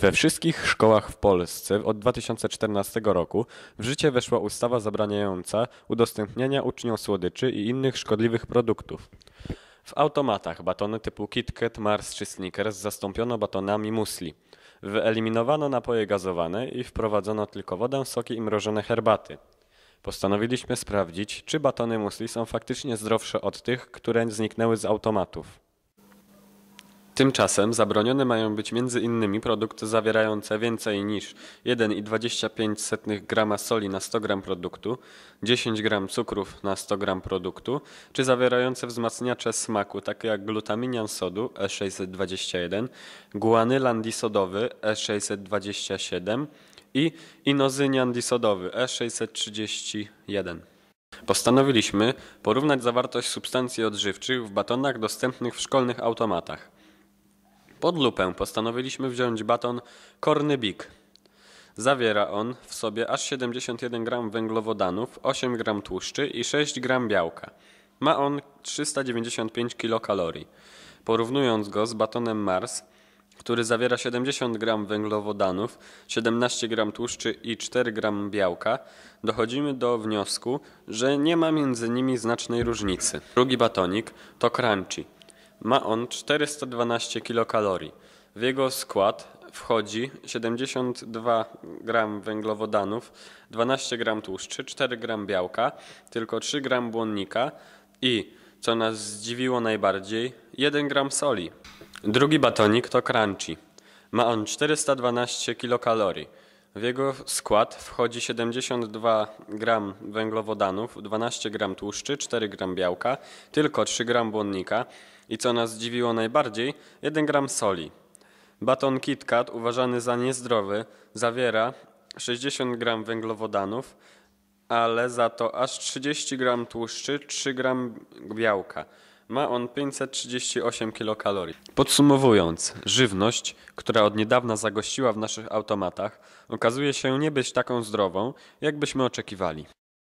We wszystkich szkołach w Polsce od 2014 roku w życie weszła ustawa zabraniająca udostępniania uczniom słodyczy i innych szkodliwych produktów. W automatach batony typu KitKat, Mars czy Snickers zastąpiono batonami musli. Wyeliminowano napoje gazowane i wprowadzono tylko wodę, soki i mrożone herbaty. Postanowiliśmy sprawdzić, czy batony musli są faktycznie zdrowsze od tych, które zniknęły z automatów. Tymczasem zabronione mają być m.in. produkty zawierające więcej niż 1,25 g soli na 100 g produktu, 10 g cukrów na 100 g produktu, czy zawierające wzmacniacze smaku takie jak glutaminian sodu E621, guanylan disodowy E627 i inozynian disodowy E631. Postanowiliśmy porównać zawartość substancji odżywczych w batonach dostępnych w szkolnych automatach. Pod lupę postanowiliśmy wziąć baton Corny Big. Zawiera on w sobie aż 71 g węglowodanów, 8 g tłuszczy i 6 g białka. Ma on 395 kilokalorii. Porównując go z batonem Mars, który zawiera 70 g węglowodanów, 17 g tłuszczy i 4 g białka, dochodzimy do wniosku, że nie ma między nimi znacznej różnicy. Drugi batonik to crunchy. Ma on 412 kilokalorii. W jego skład wchodzi 72 g węglowodanów, 12 g tłuszczy, 4 g białka, tylko 3 g błonnika i, co nas zdziwiło najbardziej, 1 g soli. Drugi batonik to crunchy. Ma on 412 kilokalorii. W jego skład wchodzi 72 g węglowodanów, 12 g tłuszczy, 4 g białka, tylko 3 g błonnika i co nas zdziwiło najbardziej, 1 g soli. Baton KitKat uważany za niezdrowy zawiera 60 g węglowodanów, ale za to aż 30 g tłuszczy, 3 g białka. Ma on 538 kilokalorii. Podsumowując, żywność, która od niedawna zagościła w naszych automatach, okazuje się nie być taką zdrową, jakbyśmy oczekiwali.